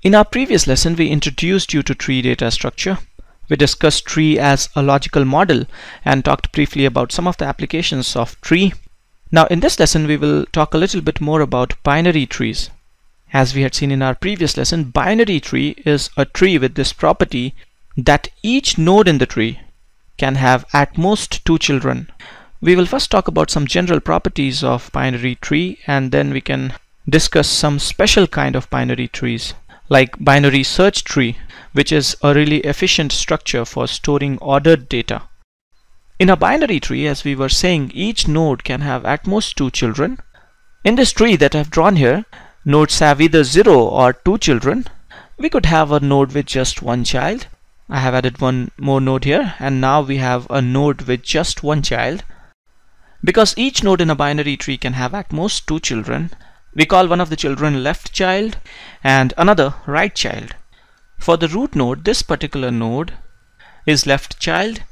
In our previous lesson, we introduced you to tree data structure. We discussed tree as a logical model and talked briefly about some of the applications of tree. Now in this lesson, we will talk a little bit more about binary trees. As we had seen in our previous lesson, binary tree is a tree with this property that each node in the tree can have at most two children. We will first talk about some general properties of binary tree and then we can discuss some special kind of binary trees like binary search tree, which is a really efficient structure for storing ordered data. In a binary tree, as we were saying, each node can have at most two children. In this tree that I've drawn here, nodes have either zero or two children. We could have a node with just one child. I have added one more node here, and now we have a node with just one child. Because each node in a binary tree can have at most two children, we call one of the children left child and another right child. For the root node, this particular node is left child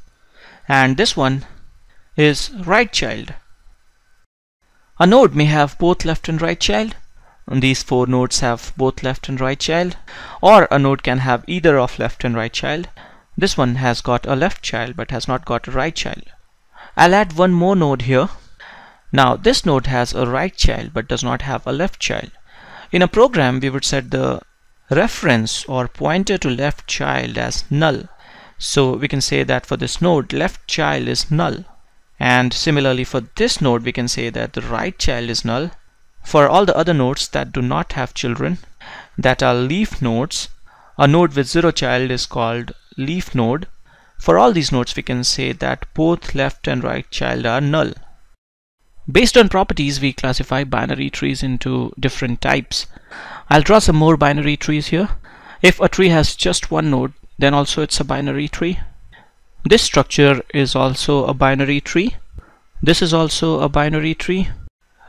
and this one is right child. A node may have both left and right child. And these four nodes have both left and right child or a node can have either of left and right child. This one has got a left child but has not got a right child. I'll add one more node here now this node has a right child but does not have a left child. In a program we would set the reference or pointer to left child as null. So we can say that for this node left child is null and similarly for this node we can say that the right child is null. For all the other nodes that do not have children that are leaf nodes a node with zero child is called leaf node. For all these nodes we can say that both left and right child are null. Based on properties, we classify binary trees into different types. I'll draw some more binary trees here. If a tree has just one node, then also it's a binary tree. This structure is also a binary tree. This is also a binary tree.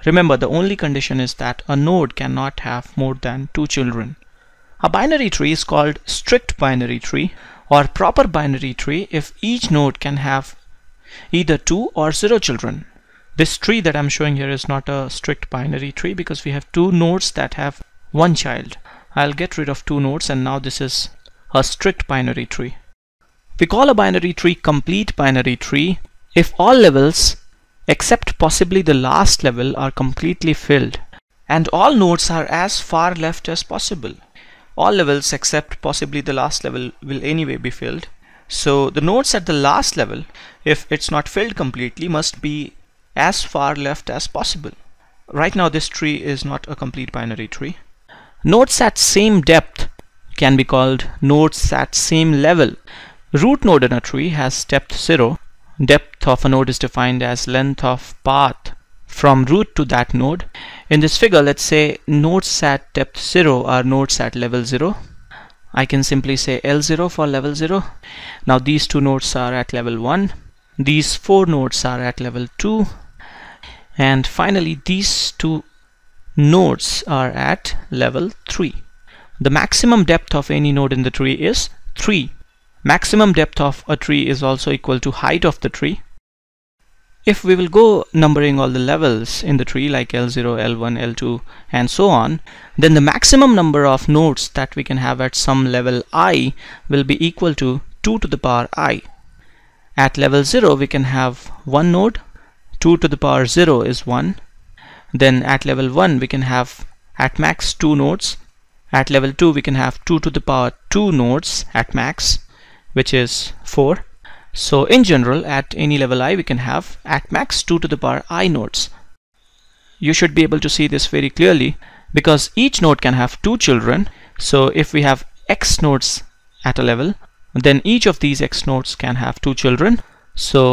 Remember, the only condition is that a node cannot have more than two children. A binary tree is called strict binary tree or proper binary tree if each node can have either two or zero children. This tree that I'm showing here is not a strict binary tree because we have two nodes that have one child. I'll get rid of two nodes and now this is a strict binary tree. We call a binary tree complete binary tree if all levels except possibly the last level are completely filled and all nodes are as far left as possible. All levels except possibly the last level will anyway be filled. So the nodes at the last level, if it's not filled completely, must be as far left as possible. Right now this tree is not a complete binary tree. Nodes at same depth can be called nodes at same level. Root node in a tree has depth 0. Depth of a node is defined as length of path from root to that node. In this figure, let's say nodes at depth 0 are nodes at level 0. I can simply say L0 for level 0. Now these two nodes are at level 1. These four nodes are at level 2 and finally these two nodes are at level 3 the maximum depth of any node in the tree is 3 maximum depth of a tree is also equal to height of the tree if we will go numbering all the levels in the tree like L0, L1, L2 and so on then the maximum number of nodes that we can have at some level i will be equal to 2 to the power i at level 0 we can have one node 2 to the power 0 is 1 then at level 1 we can have at max 2 nodes at level 2 we can have 2 to the power 2 nodes at max which is 4 so in general at any level i we can have at max 2 to the power i nodes you should be able to see this very clearly because each node can have two children so if we have x nodes at a level then each of these x nodes can have two children so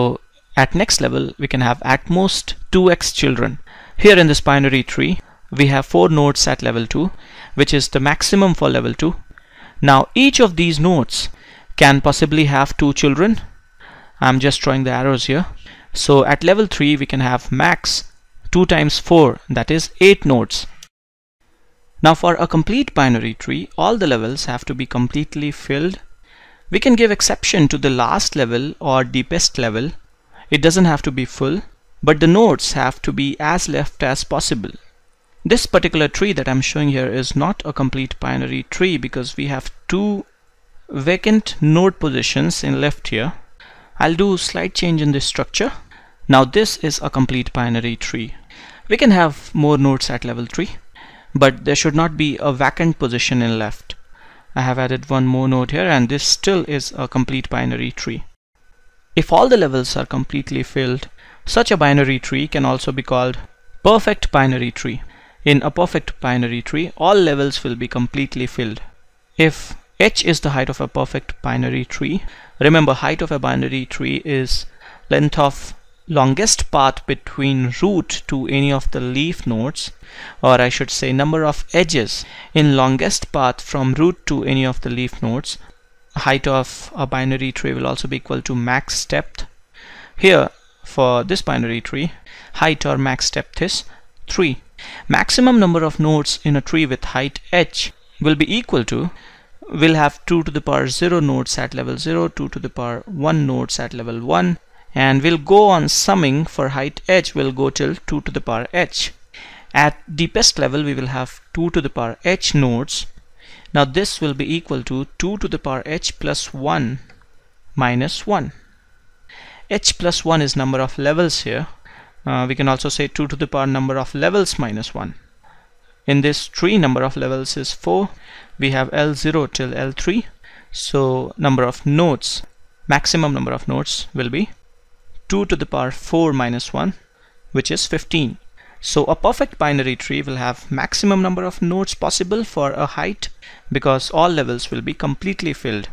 at next level, we can have at most 2x children. Here in this binary tree, we have four nodes at level 2, which is the maximum for level 2. Now each of these nodes can possibly have two children. I'm just drawing the arrows here. So at level 3, we can have max 2 times 4, that is 8 nodes. Now for a complete binary tree, all the levels have to be completely filled. We can give exception to the last level or deepest level it doesn't have to be full, but the nodes have to be as left as possible. This particular tree that I'm showing here is not a complete binary tree because we have two vacant node positions in left here. I'll do slight change in this structure. Now this is a complete binary tree. We can have more nodes at level 3, but there should not be a vacant position in left. I have added one more node here and this still is a complete binary tree. If all the levels are completely filled, such a binary tree can also be called perfect binary tree. In a perfect binary tree, all levels will be completely filled. If h is the height of a perfect binary tree, remember height of a binary tree is length of longest path between root to any of the leaf nodes or I should say number of edges in longest path from root to any of the leaf nodes height of a binary tree will also be equal to max depth here for this binary tree height or max depth is 3 maximum number of nodes in a tree with height h will be equal to we'll have 2 to the power 0 nodes at level 0 2 to the power 1 nodes at level 1 and we'll go on summing for height h will go till 2 to the power h at deepest level we will have 2 to the power h nodes now this will be equal to 2 to the power h plus 1 minus 1. h plus 1 is number of levels here. Uh, we can also say 2 to the power number of levels minus 1. In this tree number of levels is 4. We have L0 till L3. So number of nodes, maximum number of nodes will be 2 to the power 4 minus 1 which is 15. So a perfect binary tree will have maximum number of nodes possible for a height because all levels will be completely filled.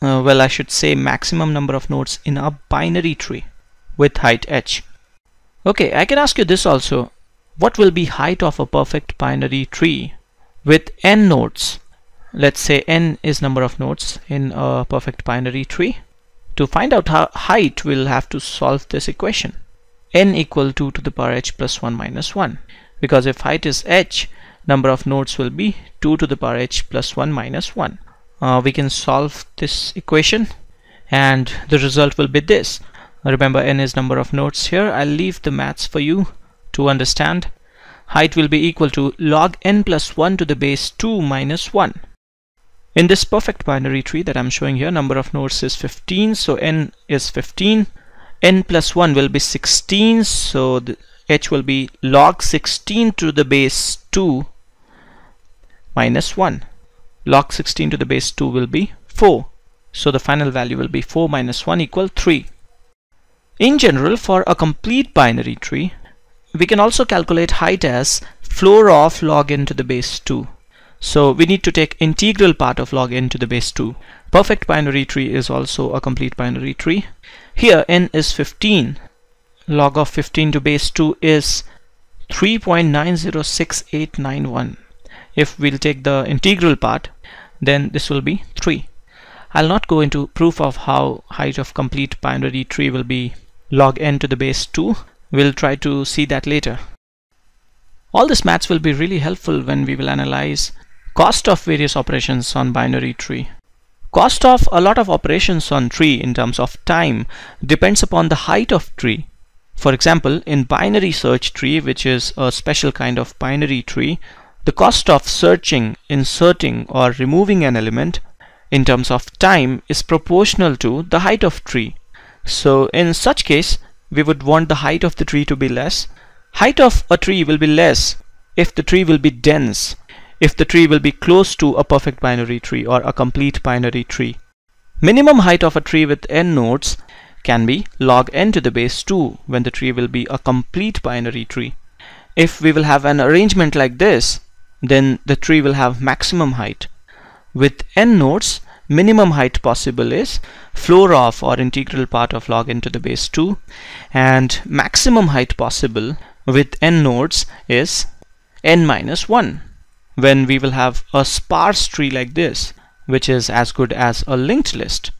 Uh, well, I should say maximum number of nodes in a binary tree with height h. Okay, I can ask you this also. What will be height of a perfect binary tree with n nodes? Let's say n is number of nodes in a perfect binary tree. To find out how height, we'll have to solve this equation n equal to 2 to the power h plus 1 minus 1 because if height is h number of nodes will be 2 to the power h plus 1 minus 1 uh, we can solve this equation and the result will be this remember n is number of nodes here I'll leave the maths for you to understand height will be equal to log n plus 1 to the base 2 minus 1 in this perfect binary tree that I'm showing here number of nodes is 15 so n is 15 n plus 1 will be 16 so the h will be log 16 to the base 2 minus 1 log 16 to the base 2 will be 4 so the final value will be 4 minus 1 equal 3 in general for a complete binary tree we can also calculate height as floor of log n to the base 2 so we need to take integral part of log n to the base 2 perfect binary tree is also a complete binary tree here n is 15. Log of 15 to base 2 is 3.906891. If we'll take the integral part, then this will be 3. I'll not go into proof of how height of complete binary tree will be log n to the base 2. We'll try to see that later. All this maths will be really helpful when we will analyze cost of various operations on binary tree. Cost of a lot of operations on tree in terms of time depends upon the height of tree. For example, in binary search tree, which is a special kind of binary tree, the cost of searching, inserting or removing an element in terms of time is proportional to the height of tree. So in such case, we would want the height of the tree to be less. Height of a tree will be less if the tree will be dense if the tree will be close to a perfect binary tree or a complete binary tree. Minimum height of a tree with n nodes can be log n to the base 2 when the tree will be a complete binary tree. If we will have an arrangement like this, then the tree will have maximum height. With n nodes, minimum height possible is floor of or integral part of log n to the base 2 and maximum height possible with n nodes is n minus 1 when we will have a sparse tree like this, which is as good as a linked list.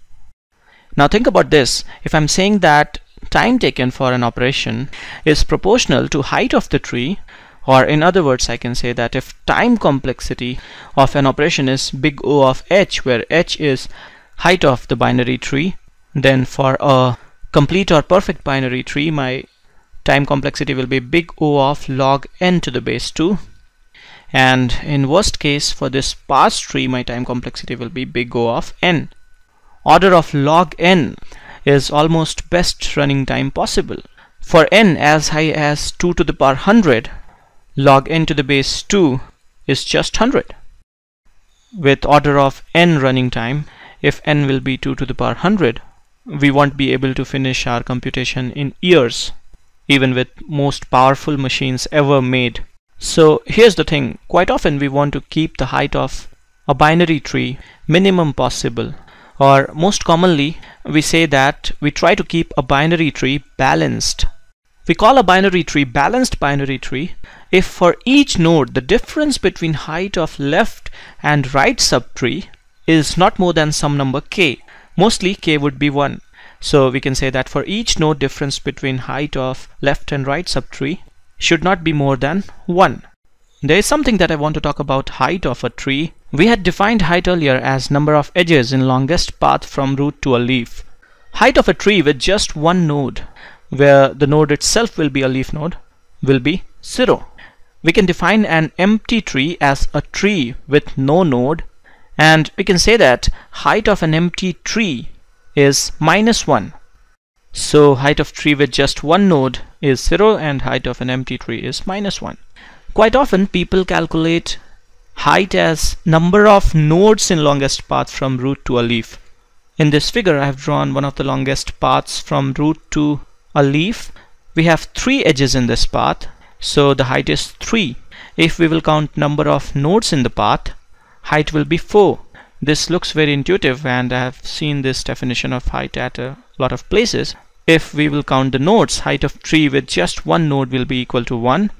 Now think about this. If I'm saying that time taken for an operation is proportional to height of the tree, or in other words, I can say that if time complexity of an operation is big O of h, where h is height of the binary tree, then for a complete or perfect binary tree, my time complexity will be big O of log n to the base 2 and in worst case for this parse tree my time complexity will be big O of n. Order of log n is almost best running time possible. For n as high as 2 to the power 100 log n to the base 2 is just 100 with order of n running time if n will be 2 to the power 100 we won't be able to finish our computation in years even with most powerful machines ever made so here's the thing, quite often we want to keep the height of a binary tree minimum possible or most commonly we say that we try to keep a binary tree balanced. We call a binary tree balanced binary tree if for each node the difference between height of left and right subtree is not more than some number k. Mostly k would be 1. So we can say that for each node difference between height of left and right subtree should not be more than 1. There is something that I want to talk about height of a tree. We had defined height earlier as number of edges in longest path from root to a leaf. Height of a tree with just one node, where the node itself will be a leaf node, will be 0. We can define an empty tree as a tree with no node and we can say that height of an empty tree is minus 1 so height of tree with just one node is 0 and height of an empty tree is minus 1. Quite often people calculate height as number of nodes in longest path from root to a leaf. In this figure I have drawn one of the longest paths from root to a leaf. We have three edges in this path so the height is 3. If we will count number of nodes in the path height will be 4. This looks very intuitive and I have seen this definition of height at a lot of places if we will count the nodes height of tree with just one node will be equal to 1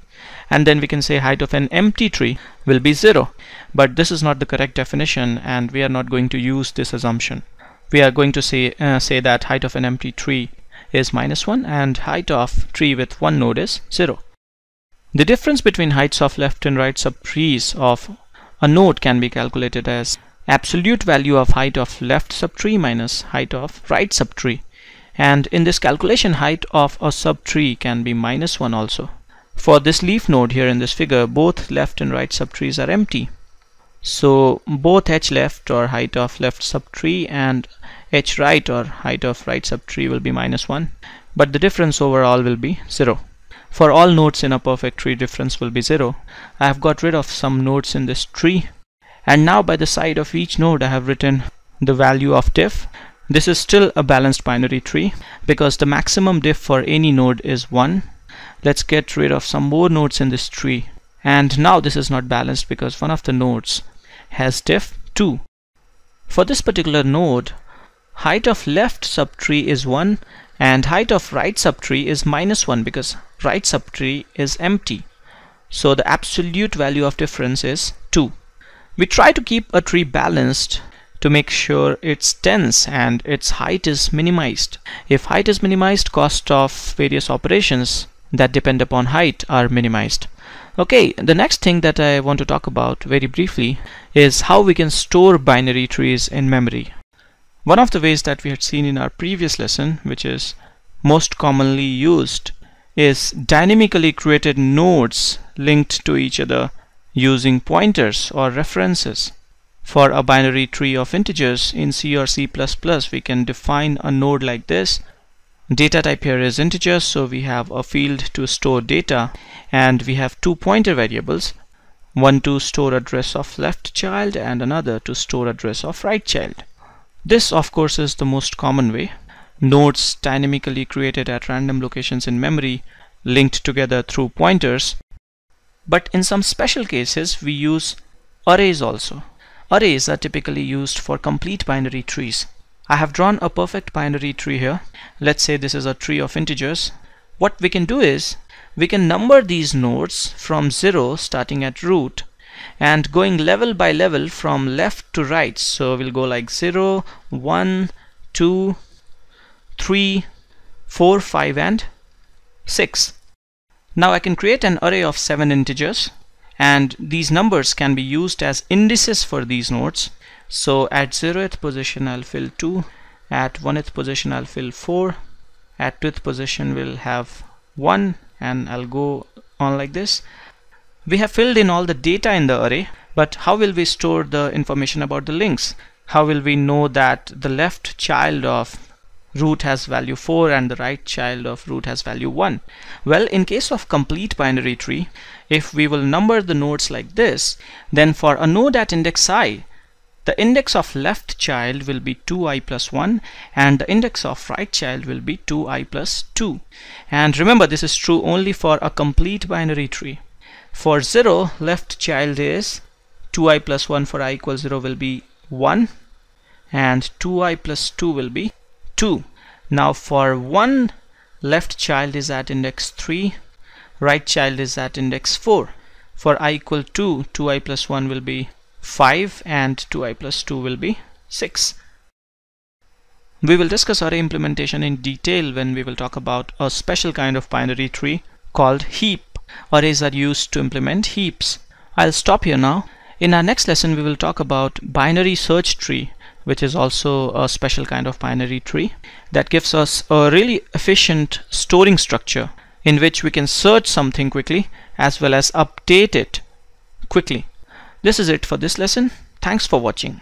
and then we can say height of an empty tree will be 0 but this is not the correct definition and we are not going to use this assumption we are going to say uh, say that height of an empty tree is minus 1 and height of tree with one node is 0 the difference between heights of left and right subtrees of a node can be calculated as absolute value of height of left subtree minus height of right subtree and in this calculation height of a subtree can be minus 1 also. For this leaf node here in this figure both left and right subtrees are empty. So both h left or height of left subtree and h right or height of right subtree will be minus 1 but the difference overall will be 0. For all nodes in a perfect tree difference will be 0. I have got rid of some nodes in this tree and now by the side of each node I have written the value of diff this is still a balanced binary tree because the maximum diff for any node is 1. Let's get rid of some more nodes in this tree. And now this is not balanced because one of the nodes has diff 2. For this particular node, height of left subtree is 1 and height of right subtree is minus 1 because right subtree is empty. So the absolute value of difference is 2. We try to keep a tree balanced to make sure it's tens and its height is minimized. If height is minimized, cost of various operations that depend upon height are minimized. Okay, the next thing that I want to talk about very briefly is how we can store binary trees in memory. One of the ways that we had seen in our previous lesson, which is most commonly used, is dynamically created nodes linked to each other using pointers or references for a binary tree of integers in C or C++ we can define a node like this data type here is integers, so we have a field to store data and we have two pointer variables one to store address of left child and another to store address of right child this of course is the most common way nodes dynamically created at random locations in memory linked together through pointers but in some special cases we use arrays also Arrays are typically used for complete binary trees. I have drawn a perfect binary tree here. Let's say this is a tree of integers. What we can do is we can number these nodes from 0 starting at root and going level by level from left to right. So we'll go like 0, 1, 2, 3, 4, 5 and 6. Now I can create an array of 7 integers and these numbers can be used as indices for these nodes so at 0th position I'll fill 2 at 1th position I'll fill 4 at 2th position we'll have 1 and I'll go on like this we have filled in all the data in the array but how will we store the information about the links how will we know that the left child of root has value 4 and the right child of root has value 1. Well, in case of complete binary tree, if we will number the nodes like this, then for a node at index i, the index of left child will be 2i plus 1 and the index of right child will be 2i plus 2. And remember this is true only for a complete binary tree. For 0, left child is 2i plus 1 for i equals 0 will be 1 and 2i plus 2 will be 2 now for one left child is at index 3 right child is at index 4 for i equal 2 2i plus 1 will be 5 and 2i plus 2 will be 6 we will discuss array implementation in detail when we will talk about a special kind of binary tree called heap arrays are used to implement heaps i'll stop here now in our next lesson we will talk about binary search tree which is also a special kind of binary tree that gives us a really efficient storing structure in which we can search something quickly as well as update it quickly. This is it for this lesson. Thanks for watching.